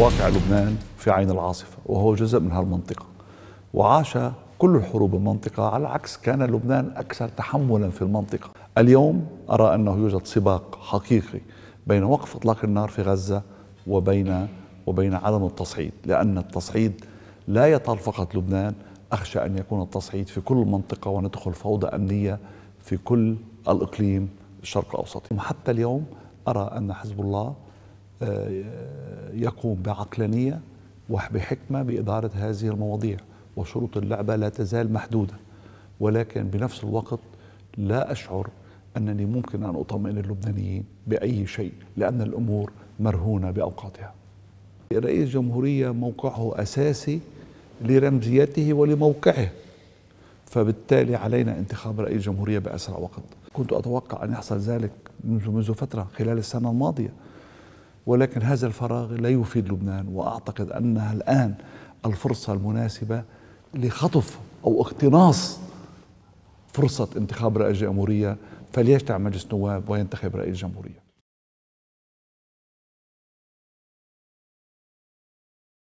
واقع لبنان في عين العاصفة وهو جزء من هالمنطقة وعاش كل الحروب المنطقة على العكس كان لبنان أكثر تحملا في المنطقة اليوم أرى أنه يوجد سباق حقيقي بين وقف إطلاق النار في غزة وبين وبين عدم التصعيد لأن التصعيد لا يطال فقط لبنان أخشى أن يكون التصعيد في كل المنطقة وندخل فوضى أمنية في كل الإقليم الشرق الأوسطي حتى اليوم أرى أن حزب الله آه، يقوم بعقلانية وبحكمة بإدارة هذه المواضيع وشروط اللعبة لا تزال محدودة ولكن بنفس الوقت لا أشعر أنني ممكن أن أطمئن اللبنانيين بأي شيء لأن الأمور مرهونة بأوقاتها رئيس الجمهورية موقعه أساسي لرمزيته ولموقعه فبالتالي علينا انتخاب رئيس جمهورية بأسرع وقت كنت أتوقع أن يحصل ذلك منذ فترة خلال السنة الماضية ولكن هذا الفراغ لا يفيد لبنان واعتقد انها الان الفرصه المناسبه لخطف او اقتناص فرصه انتخاب رئيس جمهوريه فليجتمع مجلس نواب وينتخب رئيس جمهوريه